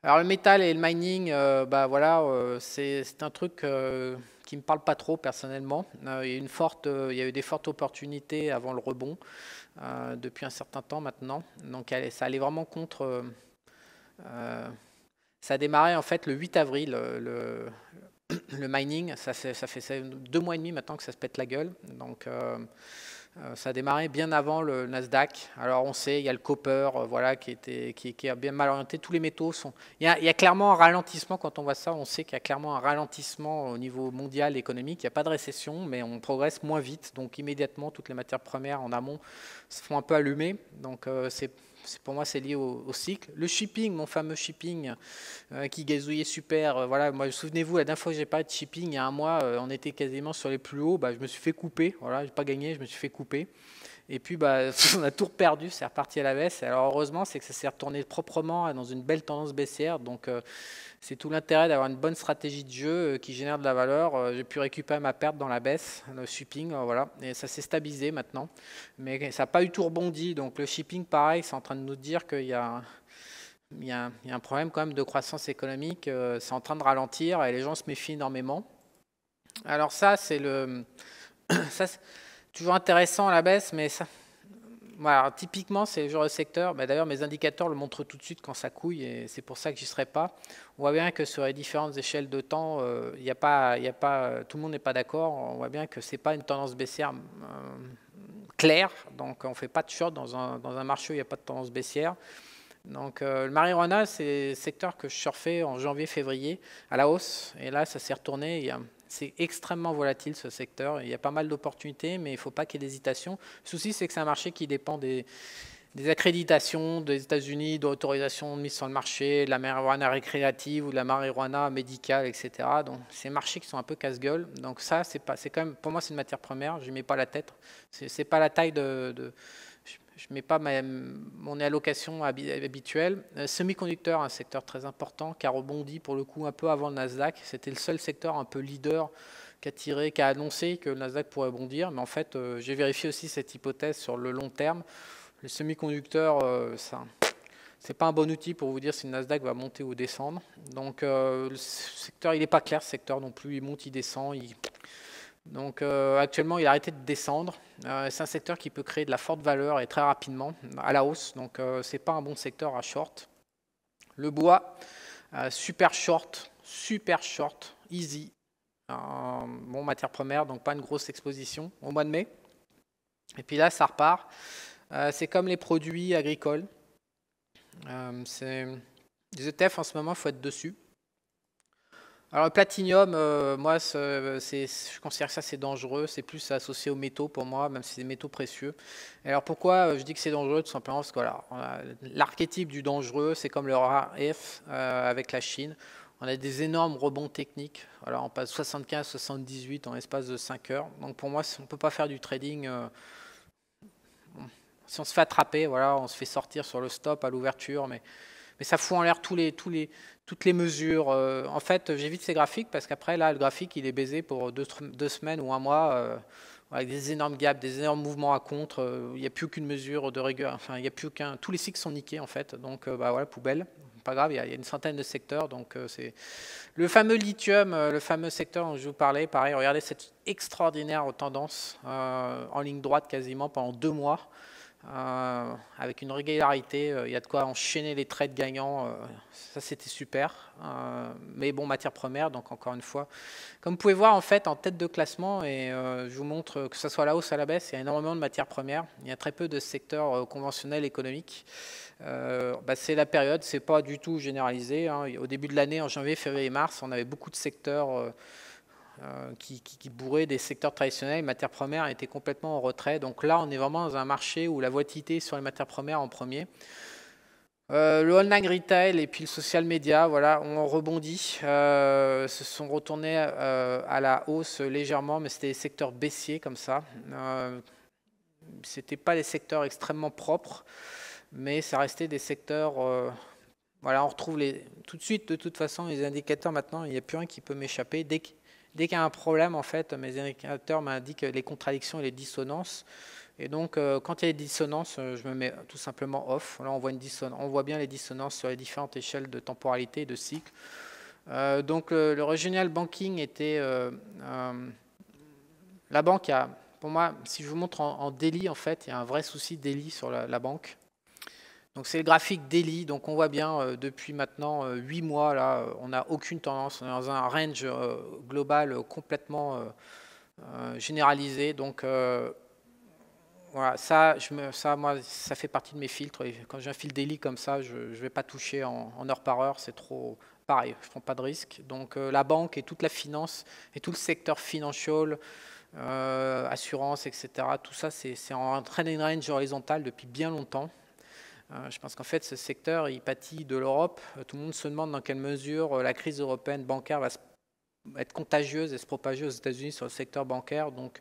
Alors le métal et le mining, euh, bah, voilà, c'est un truc qui ne me parle pas trop personnellement. il y a eu des fortes opportunités avant le rebond, depuis un certain temps maintenant. Donc ça allait vraiment contre... Ça a démarré en fait le 8 avril, euh, le, le mining. Ça, ça fait deux mois et demi maintenant que ça se pète la gueule. Donc euh, euh, ça a démarré bien avant le Nasdaq. Alors on sait, il y a le copper, voilà, qui, était, qui, a bien mal orienté. Tous les métaux sont. Il y, a, clairement un ralentissement quand on voit ça. On sait qu'il y a clairement un ralentissement au niveau mondial économique. Il n'y a pas de récession, mais on progresse moins vite. Donc immédiatement, toutes les matières premières en amont se font un peu allumer. Donc c'est pour moi c'est lié au, cycle. Le shipping, mon fameux shipping euh, qui gazouillait super. Euh, voilà, moi souvenez-vous, la dernière fois que j'ai pas de shipping, il y a un mois, euh, on était quasiment sur les plus hauts. Bah, je me suis fait couper. Voilà, j'ai pas gagné, je me suis fait couper. Et puis, bah, on a tout perdu, c'est reparti à la baisse. Alors, heureusement, c'est que ça s'est retourné proprement dans une belle tendance baissière. Donc, euh, c'est tout l'intérêt d'avoir une bonne stratégie de jeu euh, qui génère de la valeur. Euh, j'ai pu récupérer ma perte dans la baisse, le shipping, voilà. Et ça s'est stabilisé maintenant. Mais ça n'a pas eu tout rebondi. Donc, le shipping, pareil, c'est en train de nous dire qu'il y a. un, problème quand même de croissance économique, c'est en train de ralentir et les gens se méfient énormément. Alors ça, c'est le... Ça, toujours intéressant à la baisse, mais ça, voilà, typiquement, c'est le genre de secteur. Mais bah, D'ailleurs, mes indicateurs le montrent tout de suite quand ça couille, et c'est pour ça que j'y serai pas. On voit bien que sur les différentes échelles de temps, il euh, n'y a pas, n'y a pas, tout le monde n'est pas d'accord. On voit bien que c'est pas une tendance baissière euh, claire. Donc, on fait pas de short dans un, dans un marché où il n'y a pas de tendance baissière. Donc, euh, le marijuana, c'est secteur que je surfais en janvier-février à la hausse. Et là, ça s'est retourné. Il y a c'est extrêmement volatile ce secteur. Il y a pas mal d'opportunités, mais il ne faut pas qu'il y ait d'hésitation. Le souci, c'est que c'est un marché qui dépend des, accréditations des États-Unis, d'autorisation de mise sur le marché, de la marijuana récréative ou de la marijuana médicale, etc. Donc, c'est ces marchés qui sont un peu casse-gueule. Donc, ça, c'est quand même, pour moi, c'est une matière première. Je n'y mets pas la tête. Ce n'est pas la taille de je ne mets pas mon allocation habituelle. Euh, semi-conducteur, un secteur très important qui a rebondi pour le coup un peu avant le Nasdaq. C'était le seul secteur un peu leader qui a tiré, qui a annoncé que le Nasdaq pourrait bondir. Mais en fait, euh, j'ai vérifié aussi cette hypothèse sur le long terme. Le semi-conducteur, ça. Euh, c'est pas un bon outil pour vous dire si le Nasdaq va monter ou descendre. Donc le secteur, il n'est pas clair, ce secteur non plus. Il monte, il descend, il, donc euh, actuellement, il a arrêté de descendre. Euh, c'est un secteur qui peut créer de la forte valeur et très rapidement à la hausse. Donc euh, c'est pas un bon secteur à short. Le bois, super short, super short, easy. bon, matière première, donc pas une grosse exposition au mois de mai. Et puis là, ça repart. c'est comme les produits agricoles. les ETF en ce moment, il faut être dessus. Alors le platinium, euh, moi, je considère que ça c'est dangereux. C'est plus associé aux métaux pour moi, même si c'est des métaux précieux. alors pourquoi euh, je dis que c'est dangereux Tout simplement parce que l'archétype du dangereux, c'est comme le RAF euh, avec la Chine. On a des énormes rebonds techniques. Alors on passe 75, 78 en l'espace de 5 heures. Donc pour moi, on ne peut pas faire du trading. si on se fait attraper, voilà, on se fait sortir sur le stop à l'ouverture, mais mais ça fout en l'air tous les, toutes les mesures. Euh, en fait, euh, j'évite ces graphiques parce qu'après, là, le graphique, il est baisé pour deux, semaines ou un mois euh, avec des énormes gaps, des énormes mouvements à contre. il n'y a plus aucune mesure de rigueur. Enfin, il n'y a plus aucun. Tous les cycles sont niqués en fait. Donc, bah, voilà, poubelle. Pas grave. Il y, a, une centaine de secteurs. Donc, c'est le fameux lithium, le fameux secteur dont je vous parlais. Pareil, regardez cette extraordinaire tendance en ligne droite quasiment pendant deux mois. Euh, avec une régularité. Euh, il y a de quoi enchaîner les trades gagnants. Euh, ça, c'était super. mais bon, matière première, donc encore une fois. Comme vous pouvez voir, en fait, en tête de classement, et je vous montre que ce soit la hausse, à la baisse, il y a énormément de matières premières. Il y a très peu de secteurs conventionnels économiques. Bah, c'est la période, c'est pas du tout généralisé. Hein. Au début de l'année, en janvier, février, mars, on avait beaucoup de secteurs euh, qui, qui, bourrait des secteurs traditionnels, les matières premières étaient complètement en retrait. Donc là, on est vraiment dans un marché où la titée sur les matières premières en premier. Euh, le online retail et puis le social media, voilà, ont rebondi euh, se sont retournés à la hausse légèrement, mais c'était des secteurs baissiers comme ça. c'était pas des secteurs extrêmement propres, mais ça restait des secteurs. voilà, on retrouve les, tout de suite, de toute façon, les indicateurs maintenant, il n'y a plus rien qui peut m'échapper. Dès que dès qu'il y a un problème, en fait, mes indicateurs m'indiquent les contradictions et les dissonances. Et donc, euh, quand il y a des dissonances, euh, je me mets tout simplement off. Là, on voit, une on voit bien les dissonances sur les différentes échelles de temporalité et de cycle. Euh, donc, le, régional banking était... la banque a... Pour moi, si je vous montre en, délit, en fait, il y a un vrai souci délit sur la banque. Donc c'est le graphique daily, donc on voit bien euh, depuis maintenant 8 euh, mois, là, euh, on n'a aucune tendance, on est dans un range global complètement généralisé. Donc voilà, ça, je me, ça, moi, ça fait partie de mes filtres. quand j'ai un fil daily comme ça, je ne vais pas toucher en, heure par heure, c'est trop pareil, je ne prends pas de risque. Donc la banque et toute la finance et tout le secteur financial, assurance, etc., tout ça, c'est en train une range horizontal depuis bien longtemps. Euh, je pense qu'en fait, ce secteur, il pâtit de l'Europe. Euh, tout le monde se demande dans quelle mesure euh, la crise européenne bancaire va être contagieuse et se propager aux États-Unis sur le secteur bancaire. Donc,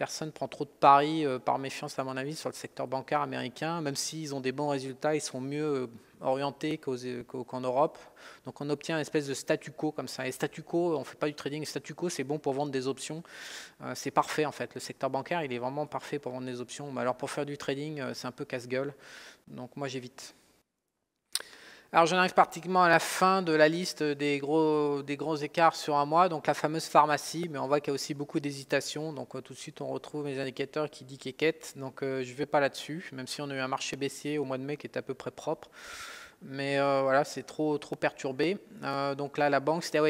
personne ne prend trop de paris euh, par méfiance, à mon avis, sur le secteur bancaire américain. Même s'ils ont des bons résultats, ils sont mieux euh, orientés euh, qu'en Europe. Donc on obtient une espèce de statu quo comme ça. Et statu quo, on ne fait pas du trading. Statu quo, c'est bon pour vendre des options. c'est parfait en fait. Le secteur bancaire, il est vraiment parfait pour vendre des options. alors pour faire du trading, c'est un peu casse-gueule. Donc moi, j'évite. Alors j'en arrive pratiquement à la fin de la liste des gros, des gros écarts sur un mois, donc la fameuse pharmacie, mais on voit qu'il y a aussi beaucoup d'hésitation, donc euh, tout de suite on retrouve mes indicateurs qui dit quéquette, donc euh, je ne vais pas là-dessus, même si on a eu un marché baissier au mois de mai qui est à peu près propre, mais euh, voilà, c'est trop, trop perturbé. donc là, la banque, c'était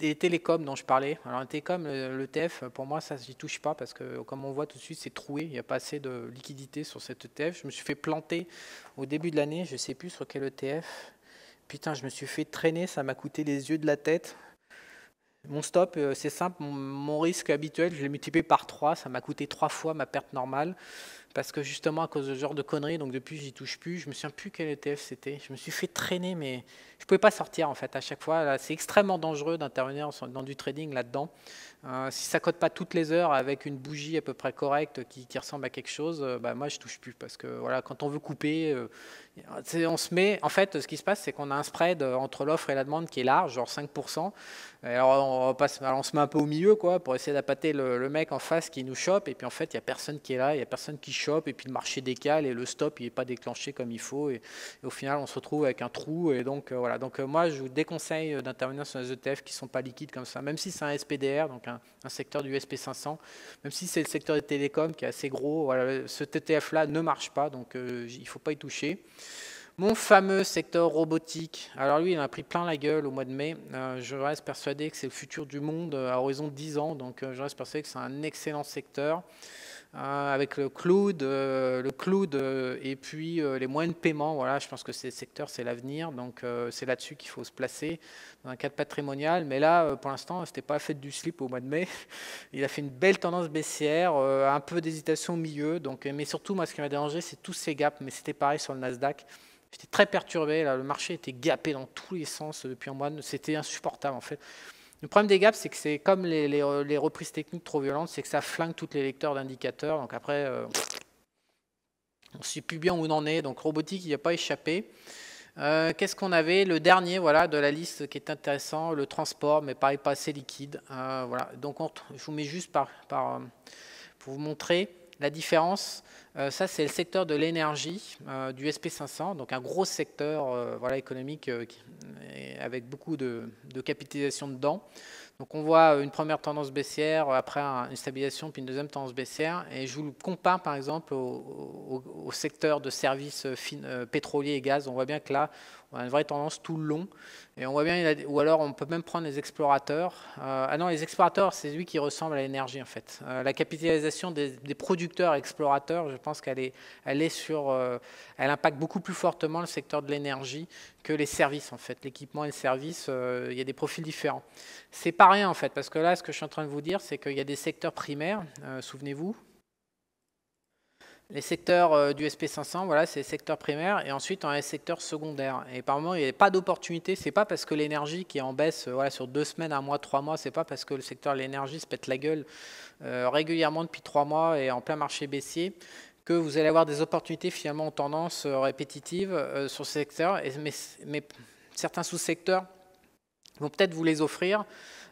les, télécoms dont je parlais. Alors les télécoms, l'ETF, pour moi, ça, j'y touche pas parce que comme on voit tout de suite, c'est troué, il n'y a pas assez de liquidité sur cette ETF. Je me suis fait planter au début de l'année, je ne sais plus sur quel ETF, Putain, je me suis fait traîner, ça m'a coûté les yeux de la tête. Mon stop, euh, c'est simple, mon risque habituel, je l'ai multiplié par 3, ça m'a coûté 3 fois ma perte normale, parce que justement à cause de ce genre de conneries, donc depuis j'y touche plus, je me souviens plus quel ETF c'était, je me suis fait traîner, mais je ne pouvais pas sortir en fait à chaque fois, c'est extrêmement dangereux d'intervenir dans du trading là-dedans, euh, si ça cote pas toutes les heures avec une bougie à peu près correcte qui, ressemble à quelque chose, euh, bah, moi je touche plus parce que voilà, quand on veut couper, euh, on se met. En fait, ce qui se passe, c'est qu'on a un spread entre l'offre et la demande qui est large, genre 5%. alors on, passe, se met un peu au milieu quoi, pour essayer d'appâter le, mec en face qui nous chope. Et puis en fait, il n'y a personne qui est là, il n'y a personne qui chope. Et puis le marché décale et le stop il est pas déclenché comme il faut. Et, au final, on se retrouve avec un trou. Et donc voilà. Donc moi, je vous déconseille d'intervenir sur les ETF qui sont pas liquides comme ça, même si c'est un SPDR, donc un un, secteur du SP500, même si c'est le secteur des télécoms qui est assez gros, ce TTF-là ne marche pas, donc euh, il ne faut pas y toucher. Mon fameux secteur robotique, alors lui, il a pris plein la gueule au mois de mai. Euh, je reste persuadé que c'est le futur du monde euh, à horizon de 10 ans, donc je reste persuadé que c'est un excellent secteur. Ah, avec le cloud, euh, le cloud euh, et puis euh, les moyens de paiement. Voilà, je pense que ces secteurs, c'est l'avenir. Donc, c'est là-dessus qu'il faut se placer dans un cadre patrimonial. Mais là, pour l'instant, c'était pas la fête du slip au mois de mai. Il a fait une belle tendance baissière, un peu d'hésitation au milieu. Donc, mais surtout, moi, ce qui m'a dérangé, c'est tous ces gaps. Mais c'était pareil sur le Nasdaq. J'étais très perturbé. Là, le marché était gapé dans tous les sens depuis un mois. C'était insupportable, en fait. Le problème des gaps, c'est que c'est comme euh, les, reprises techniques trop violentes, c'est que ça flingue tous les lecteurs d'indicateurs. Donc après, euh, on ne sait plus bien où on en est. Donc robotique, il n'y a pas échappé. Euh, qu'est-ce qu'on avait Le dernier voilà, de la liste qui est intéressant, le transport, mais pareil, pas assez liquide. voilà. Donc je vous mets juste pour vous montrer. La différence, euh, ça c'est le secteur de l'énergie euh, du SP500, donc un gros secteur euh, voilà, économique avec beaucoup de, capitalisation dedans. Donc on voit une première tendance baissière, après une stabilisation, puis une deuxième tendance baissière. Et je vous le compare par exemple au, secteur de services pétroliers et gaz. On voit bien que là, on a une vraie tendance tout le long. Et on voit bien, ou alors on peut même prendre les explorateurs. Euh, ah non, les explorateurs, c'est lui qui ressemble à l'énergie en fait. Euh, la capitalisation des, producteurs explorateurs, je pense qu'elle est, elle est sur, euh, elle impacte beaucoup plus fortement le secteur de l'énergie que les services en fait. L'équipement et le service, il y a des profils différents. C'est pas rien en fait, parce que là, ce que je suis en train de vous dire, c'est qu'il y a des secteurs primaires. Souvenez-vous, les secteurs euh, du SP500, voilà, c'est secteur primaire et ensuite on a les secteur secondaire. Et par moment, il n'y a pas d'opportunité. C'est pas parce que l'énergie qui est en baisse euh, voilà, sur deux semaines, un mois, trois mois, c'est pas parce que le secteur de l'énergie se pète la gueule euh, régulièrement depuis trois mois et en plein marché baissier que vous allez avoir des opportunités finalement en tendance répétitive sur ce secteur. mais, certains sous-secteurs vont peut-être vous les offrir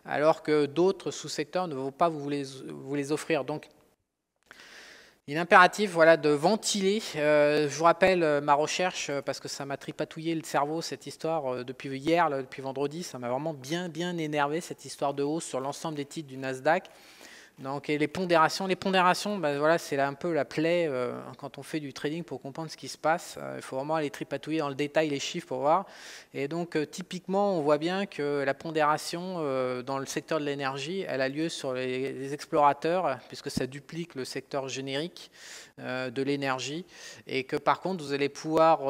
alors que d'autres sous-secteurs ne vont pas vous les, vous les offrir. Donc, il est impératif voilà, de ventiler. Euh, je vous rappelle euh, ma recherche, euh, parce que ça m'a tripatouillé le cerveau, cette histoire, depuis hier, depuis vendredi. Ça m'a vraiment bien, bien énervé, cette histoire de hausse sur l'ensemble des titres du Nasdaq. Donc, les pondérations, les pondérations, ben voilà, c'est un peu la plaie euh, quand on fait du trading pour comprendre ce qui se passe. Euh, il faut vraiment aller tripatouiller dans le détail les chiffres pour voir. Et donc, euh, typiquement, on voit bien que la pondération dans le secteur de l'énergie, elle a lieu sur les, les, explorateurs, puisque ça duplique le secteur générique de l'énergie, et que par contre, vous allez pouvoir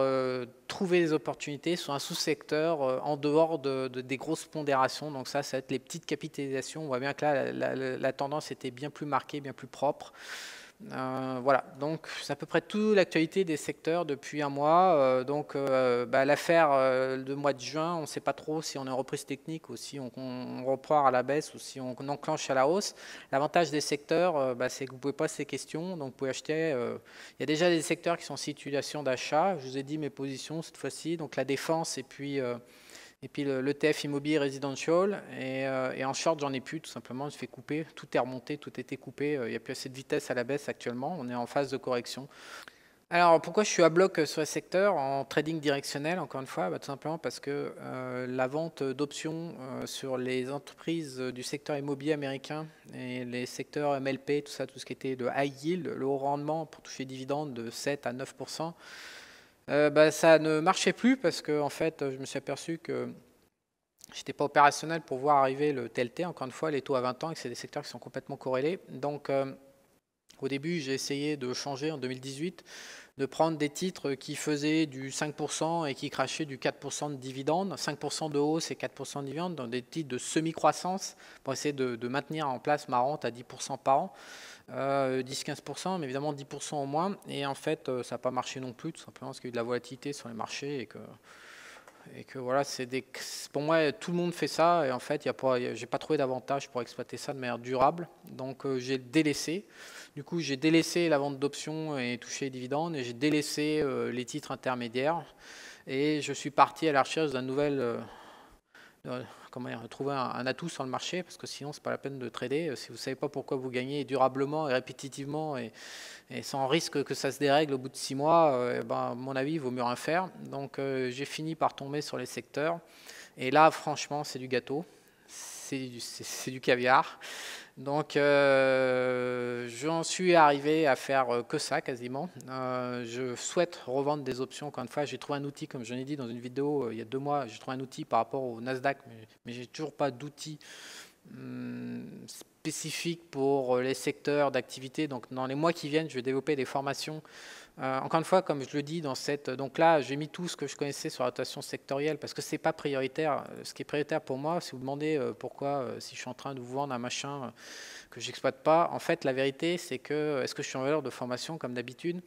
trouver des opportunités sur un sous-secteur euh, en dehors de, des grosses pondérations. Donc ça, ça va être les petites capitalisations. On voit bien que là, la tendance était bien plus marquée, bien plus propre. Euh, voilà, donc c'est à peu près toute l'actualité des secteurs depuis un mois. Euh, donc euh, bah, l'affaire de mois de juin, on ne sait pas trop si on est reprise technique ou si on, reprend à la baisse ou si on enclenche à la hausse. L'avantage des secteurs, bah, c'est que vous pouvez pas ces questions, donc vous pouvez acheter. Il y a déjà des secteurs qui sont en situation d'achat. Je vous ai dit mes positions cette fois-ci, donc la défense et puis et puis l'ETF immobilier résidentiel. Euh, et, en short, j'en ai plus, tout simplement. Je fais couper. Tout est remonté, tout était coupé. Euh, il n'y a plus assez de vitesse à la baisse actuellement. On est en phase de correction. Alors pourquoi je suis à bloc sur le secteur, en trading directionnel, encore une fois bah, Tout simplement parce que euh, la vente d'options sur les entreprises du secteur immobilier américain et les secteurs MLP, tout ça, tout ce qui était de high yield, le haut rendement pour toucher dividendes de 7 à 9 euh, bah, ça ne marchait plus parce que en fait, je me suis aperçu que j'étais pas opérationnel pour voir arriver le TLT, encore une fois, les taux à 20 ans, et que c'est des secteurs qui sont complètement corrélés. Donc, euh, au début, j'ai essayé de changer en 2018, de prendre des titres qui faisaient du 5% et qui crachaient du 4% de dividendes, 5% de hausse et 4% de dividendes, dans des titres de semi-croissance pour essayer de, maintenir en place ma rente à 10% par an. 10-15%, euh, mais évidemment 10% au moins. Et en fait, euh, ça n'a pas marché non plus, tout simplement parce qu'il y a eu de la volatilité sur les marchés et que et que voilà, c'est pour moi, tout le monde fait ça, et en fait, j'ai pas trouvé d'avantage pour exploiter ça de manière durable, donc euh, j'ai délaissé. Du coup, j'ai délaissé la vente d'options et touché les dividendes, et j'ai délaissé les titres intermédiaires, et je suis parti à la recherche d'un nouvel... Euh, comment dire, trouver un, atout sur le marché, parce que sinon, c'est pas la peine de trader. Euh, si vous savez pas pourquoi vous gagnez durablement et répétitivement et, sans risque que ça se dérègle au bout de six mois, euh, eh ben, mon avis, il vaut mieux rien faire. Donc, j'ai fini par tomber sur les secteurs. Et là, franchement, c'est du gâteau. C'est du, caviar. Donc euh, j'en suis arrivé à faire euh, que ça quasiment. Euh, je souhaite revendre des options. Encore une fois, j'ai trouvé un outil, comme je l'ai dit dans une vidéo il y a deux mois, j'ai trouvé un outil par rapport au Nasdaq, mais, j'ai toujours pas d'outil hum, spécifique pour euh, les secteurs d'activité. Donc dans les mois qui viennent, je vais développer des formations. Euh, encore une fois, comme je le dis, dans cette, euh, donc là, j'ai mis tout ce que je connaissais sur la sectorielle parce que c'est pas prioritaire. Ce qui est prioritaire pour moi, si vous demandez pourquoi, si je suis en train de vous vendre un machin que j'exploite pas, en fait, la vérité, c'est que est-ce que je suis en valeur de formation comme d'habitude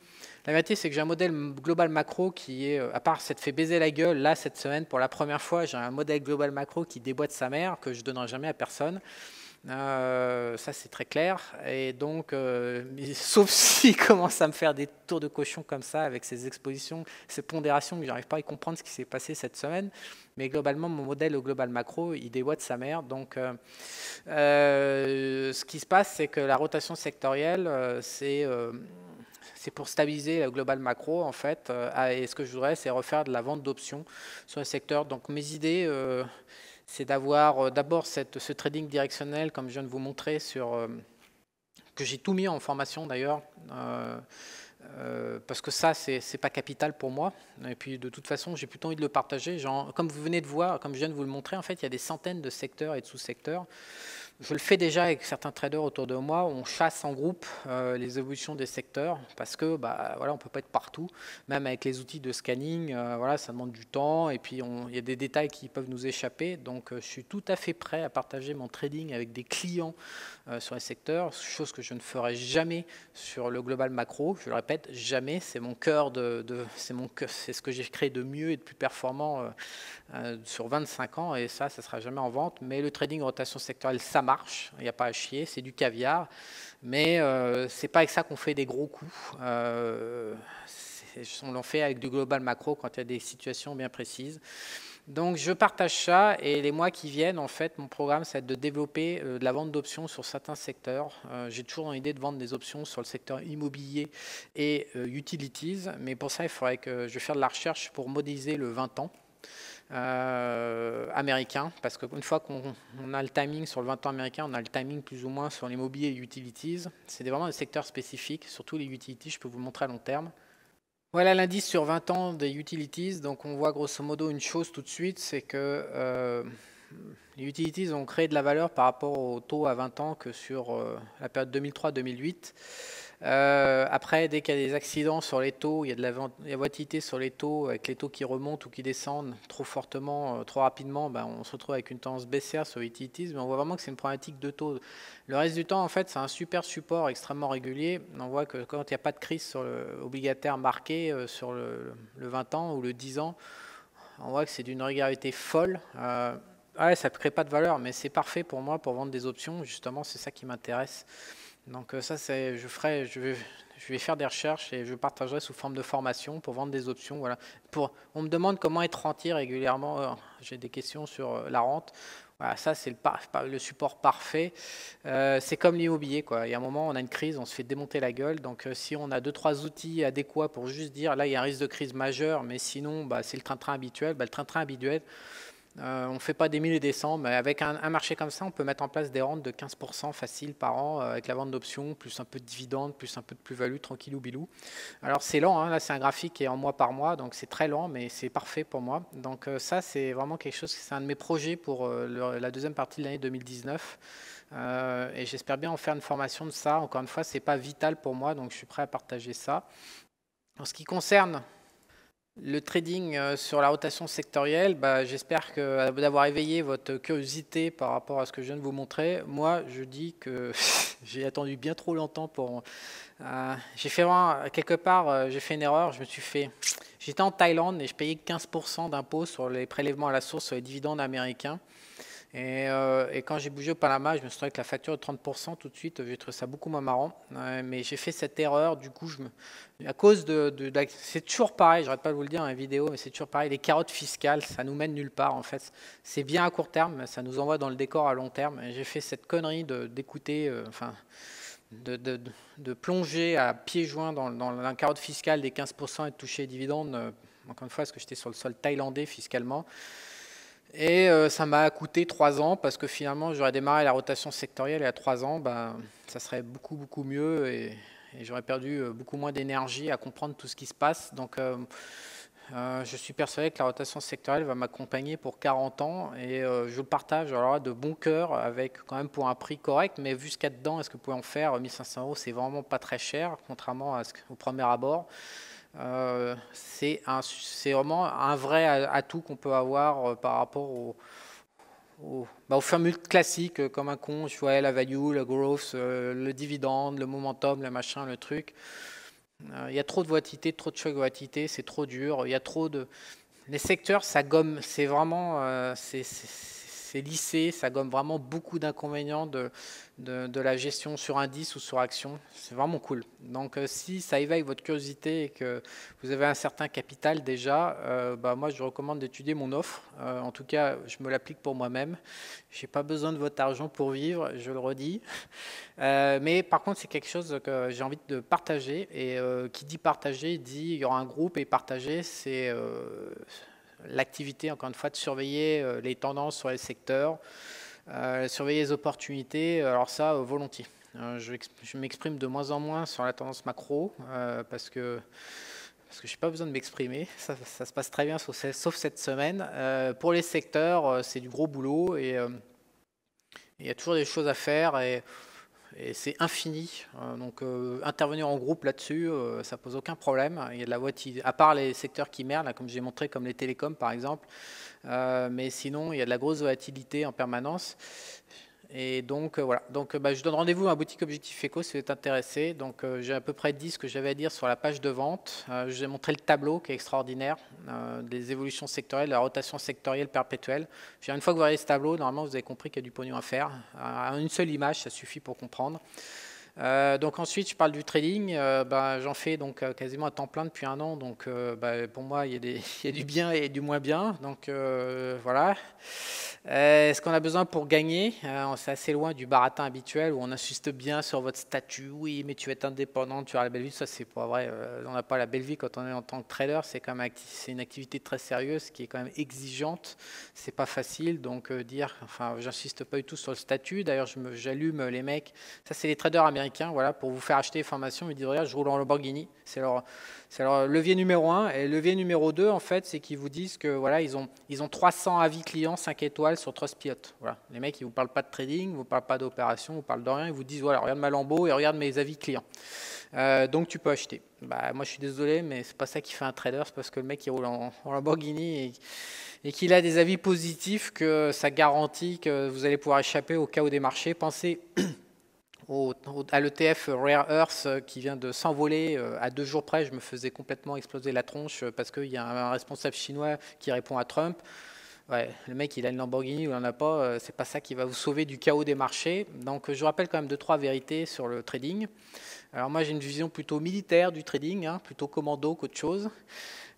La vérité, c'est que j'ai un modèle global macro qui est, à part s'être fait baiser la gueule là cette semaine pour la première fois, j'ai un modèle global macro qui déboîte sa mère que je donnerai jamais à personne. Euh, ça, c'est très clair. Et donc, euh, sauf s'il commence à me faire des tours de cochon comme ça, avec ces expositions, ces pondérations, que n'arrive pas à y comprendre ce qui s'est passé cette semaine. Mais globalement, mon modèle au global macro, il déboîte sa mère. Donc, euh, ce qui se passe, c'est que la rotation sectorielle, c'est c'est pour stabiliser le global macro en fait. et ce que je voudrais, c'est refaire de la vente d'options sur le secteur. Donc mes idées, c'est d'avoir euh, d'abord ce trading directionnel, comme je viens de vous montrer, sur, euh, que j'ai tout mis en formation d'ailleurs, euh, parce que ça, c'est pas capital pour moi. Et puis, de toute façon, j'ai plutôt envie de le partager. comme vous venez de voir, comme je viens de vous le montrer, en fait, il y a des centaines de secteurs et de sous-secteurs. Je le fais déjà avec certains traders autour de moi. On chasse en groupe euh, les évolutions des secteurs parce que bah, voilà, on ne peut pas être partout. Même avec les outils de scanning, euh, voilà, ça demande du temps et puis il y a des détails qui peuvent nous échapper. Donc euh, je suis tout à fait prêt à partager mon trading avec des clients sur les secteurs, chose que je ne ferai jamais sur le global macro. Je le répète, jamais. C'est mon cœur, de, c'est, mon, c'est ce que j'ai créé de mieux et de plus performant sur 25 ans et ça, ça ne sera jamais en vente. Mais le trading rotation sectorielle, ça marche, il hein, n'y a pas à chier, c'est du caviar, mais euh, ce n'est pas avec ça qu'on fait des gros coups. Euh, on l'en fait avec du global macro quand il y a des situations bien précises. Donc je partage ça et les mois qui viennent, en fait, mon programme, c'est de développer euh, de la vente d'options sur certains secteurs. J'ai toujours l'idée de vendre des options sur le secteur immobilier et utilities, mais pour ça, il faudrait que je fasse de la recherche pour modéliser le 20 ans américains euh, américain, parce qu'une fois qu'on a le timing sur le 20 ans américain, on a le timing plus ou moins sur les mobiles et les utilities. C'est vraiment des secteurs spécifiques, surtout les utilities, je peux vous montrer à long terme. Voilà l'indice sur 20 ans des utilities. Donc on voit grosso modo une chose tout de suite, c'est que euh, les utilities ont créé de la valeur par rapport au taux à 20 ans que sur euh, la période 2003-2008. Euh, après, dès qu'il y a des accidents sur les taux, il y a de la, volatilité sur les taux, avec les taux qui remontent ou qui descendent trop fortement, euh, trop rapidement, ben, on se retrouve avec une tendance baissière sur les mais on voit vraiment que c'est une problématique de taux. Le reste du temps, en fait, c'est un super support extrêmement régulier. On voit que quand il n'y a pas de crise sur obligataire marquée euh, sur le, 20 ans ou le 10 ans, on voit que c'est d'une régularité folle. ça ne crée pas de valeur, mais c'est parfait pour moi pour vendre des options. Justement, c'est ça qui m'intéresse. Donc euh, ça, je ferai, je vais, faire des recherches et je partagerai sous forme de formation pour vendre des options. Voilà. Pour, on me demande comment être rentier régulièrement. Euh, j'ai des questions sur euh, la rente. ça c'est le, le, support parfait. c'est comme l'immobilier, quoi. Il y a un moment, on a une crise, on se fait démonter la gueule. Donc, si on a deux trois outils adéquats pour juste dire, là, il y a un risque de crise majeur, mais sinon, bah, c'est le train-train habituel. Bah, le train-train habituel euh, on ne fait pas des 1000 et des 100, mais avec un, marché comme ça, on peut mettre en place des rentes de 15% facile par an euh, avec la vente d'options, plus un peu de dividendes, plus un peu de plus-value, ou bilou. Alors c'est lent, hein. là c'est un graphique qui est en mois par mois, donc c'est très lent, mais c'est parfait pour moi. Donc euh, ça c'est vraiment quelque chose, c'est un de mes projets pour la deuxième partie de l'année 2019. et j'espère bien en faire une formation de ça. Encore une fois, c'est pas vital pour moi, donc je suis prêt à partager ça. En ce qui concerne le trading euh, sur la rotation sectorielle, bah, j'espère euh, d'avoir éveillé votre curiosité par rapport à ce que je viens de vous montrer. Moi, je dis que j'ai attendu bien trop longtemps pour. Euh, j'ai fait quelque part, j'ai fait une erreur. Je me suis fait. J'étais en Thaïlande et je payais 15% d'impôts sur les prélèvements à la source sur les dividendes américains. Euh, et, quand j'ai bougé au Panama, je me suis trouvé avec la facture de 30% tout de suite, j'ai trouvé ça beaucoup moins marrant. mais j'ai fait cette erreur, du coup, à cause de. c'est toujours pareil, j'arrête pas de vous le dire en vidéo, mais c'est toujours pareil. Les carottes fiscales, ça nous mène nulle part en fait. C'est bien à court terme, mais ça nous envoie dans le décor à long terme. J'ai fait cette connerie d'écouter. Euh, enfin. De, de, de, plonger à pieds joints dans, dans la carotte fiscale des 15% et de toucher les dividendes, euh, encore une fois, parce que j'étais sur le sol thaïlandais fiscalement, et euh, ça m'a coûté trois ans parce que finalement, j'aurais démarré la rotation sectorielle et à trois ans, ben, ça serait beaucoup, beaucoup mieux et, j'aurais perdu euh, beaucoup moins d'énergie à comprendre tout ce qui se passe. Donc, euh, je suis persuadé que la rotation sectorielle va m'accompagner pour 40 ans et je le partage alors de bon cœur avec quand même pour un prix correct. Mais vu ce qu'il dedans est ce que vous pouvez en faire, 1500 euros, c'est vraiment pas très cher, contrairement à ce, au premier abord. Euh, c'est vraiment un vrai atout qu'on peut avoir euh, par rapport au, au, bah, aux formules classiques euh, comme un con, tu vois, la value, la growth, le dividende, le momentum, le machin, le truc. Il y a trop de volatilité, trop de choc de volatilité, c'est trop dur. Il y a trop de. Les secteurs, ça gomme. C'est vraiment lycées, ça gomme vraiment beaucoup d'inconvénients de, de, la gestion sur indice ou sur action. C'est vraiment cool. Donc euh, si ça éveille votre curiosité et que vous avez un certain capital déjà, euh, bah, moi je recommande d'étudier mon offre. Euh, en tout cas, je me l'applique pour moi-même. J'ai pas besoin de votre argent pour vivre, je le redis. mais par contre, c'est quelque chose que j'ai envie de partager. Et qui dit partager, dit il y aura un groupe et partager, c'est l'activité, encore une fois, de surveiller euh, les tendances sur les secteurs, euh, surveiller les opportunités, euh, alors ça, volontiers. je m'exprime de moins en moins sur la tendance macro, parce que parce que je n'ai pas besoin de m'exprimer, ça, ça, se passe très bien, sauf cette semaine. pour les secteurs, c'est du gros boulot, et il y a toujours des choses à faire, et et c'est infini. Hein. donc euh, intervenir en groupe là-dessus, euh, ça pose aucun problème. Il y a de la à part les secteurs qui merdent, comme j'ai montré, comme les télécoms par exemple. Euh, mais sinon, il y a de la grosse volatilité en permanence. Et donc, euh, voilà. Donc, euh, bah, je donne rendez-vous à ma boutique Objectif Eco si vous êtes intéressé. Donc, euh, j'ai à peu près dit ce que j'avais à dire sur la page de vente. je vous ai montré le tableau qui est extraordinaire des évolutions sectorielles, la rotation sectorielle perpétuelle. une fois que vous voyez ce tableau, normalement, vous avez compris qu'il y a du pognon à faire. une seule image, ça suffit pour comprendre. Euh, donc ensuite, je parle du trading. Euh, ben, j'en fais donc euh, quasiment à temps plein depuis un an. Donc ben, pour moi, il y, a du bien et du moins bien. Donc voilà. ce qu'on a besoin pour gagner, c'est assez loin du baratin habituel où on insiste bien sur votre statut. Oui, mais tu es indépendant, tu as la belle vie. Ça, c'est pas vrai. on n'a pas la belle vie quand on est en tant que trader. C'est quand une activité très sérieuse qui est quand même exigeante. C'est pas facile. Donc dire, enfin, j'insiste pas du tout sur le statut. D'ailleurs, j'allume les mecs. Ça, c'est les traders américains voilà, pour vous faire acheter des formations. Ils disent Regarde, je roule en Lamborghini. C'est leur, leur, levier numéro un. Et levier numéro deux, en fait, c'est qu'ils vous disent que voilà, ils ont, ils ont 300 avis clients, 5 étoiles sur Trustpilot. Voilà. Les mecs, ils ne vous parlent pas de trading, ils ne vous parlent pas d'opération, ils ne vous parlent de rien. Ils vous disent voilà, Regarde ma lambeau et regarde mes avis clients. Euh, donc tu peux acheter. Bah, moi, je suis désolé, mais c'est pas ça qui fait un trader. C'est parce que le mec, il roule en, Lamborghini et et qu'il a des avis positifs, que ça garantit que vous allez pouvoir échapper au chaos des marchés. Pensez à l'ETF Rare Earth euh, qui vient de s'envoler euh, à deux jours près. Je me faisais complètement exploser la tronche euh, parce qu'il y a un responsable chinois qui répond à Trump. Ouais, le mec, il a une Lamborghini ou il n'en a pas, c'est pas ça qui va vous sauver du chaos des marchés. Donc, je vous rappelle quand même deux, trois vérités sur le trading. Alors, moi, j'ai une vision plutôt militaire du trading, hein, plutôt commando qu'autre chose.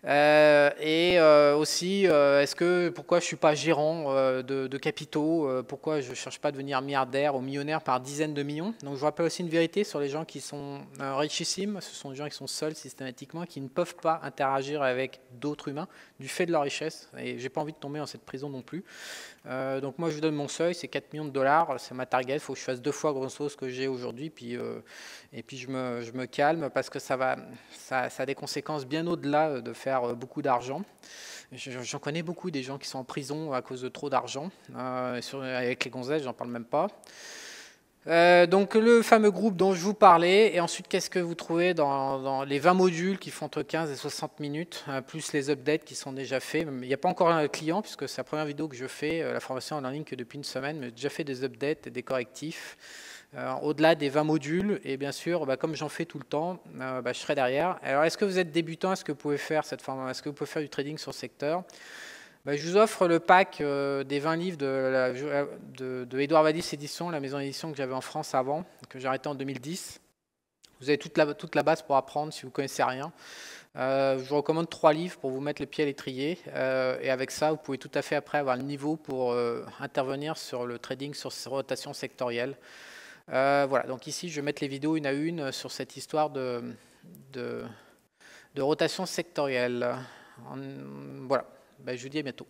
Euh, et euh, aussi, euh, est-ce que pourquoi je suis pas gérant de, capitaux Pourquoi je cherche pas à devenir milliardaire ou millionnaire par dizaines de millions Donc, je rappelle aussi une vérité sur les gens qui sont richissimes. Ce sont des gens qui sont seuls systématiquement, qui ne peuvent pas interagir avec d'autres humains du fait de leur richesse. Et j'ai pas envie de tomber dans cette prison non plus. donc, moi, je vous donne mon seuil, c'est 4 millions de dollars, c'est ma target. Il faut que je fasse deux fois grosso ce que j'ai aujourd'hui, puis et puis je me, je me calme parce que ça va, ça a des conséquences bien au-delà de faire euh, beaucoup d'argent. J'en connais beaucoup des gens qui sont en prison à cause de trop d'argent. Euh, avec les gonzesses, j'en parle même pas. Euh, donc le fameux groupe dont je vous parlais, et ensuite qu'est-ce que vous trouvez dans, les 20 modules qui font entre 15 et 60 minutes, plus les updates qui sont déjà faits. Il n'y a pas encore un client, puisque c'est la première vidéo que je fais, la formation en ligne que depuis une semaine, mais j'ai déjà fait des updates et des correctifs. Euh, au-delà des 20 modules. Et bien sûr, bah, comme j'en fais tout le temps, euh, bah, je serai derrière. Alors, est-ce que vous êtes débutant Est-ce que vous pouvez faire cette forme Est-ce que vous pouvez faire du trading sur secteur bah, je vous offre le pack euh, des 20 livres de, Edouard Vadis Édition, la maison d'édition que j'avais en France avant, que j'ai en 2010. Vous avez toute la, toute la base pour apprendre si vous ne connaissez rien. je vous recommande trois livres pour vous mettre les pieds à l'étrier. et avec ça, vous pouvez tout à fait après avoir le niveau pour intervenir sur le trading sur ces rotations sectorielles euh, voilà, donc ici, je vais mettre les vidéos une à une sur cette histoire de, de, rotation sectorielle. voilà, ben, je vous dis à bientôt.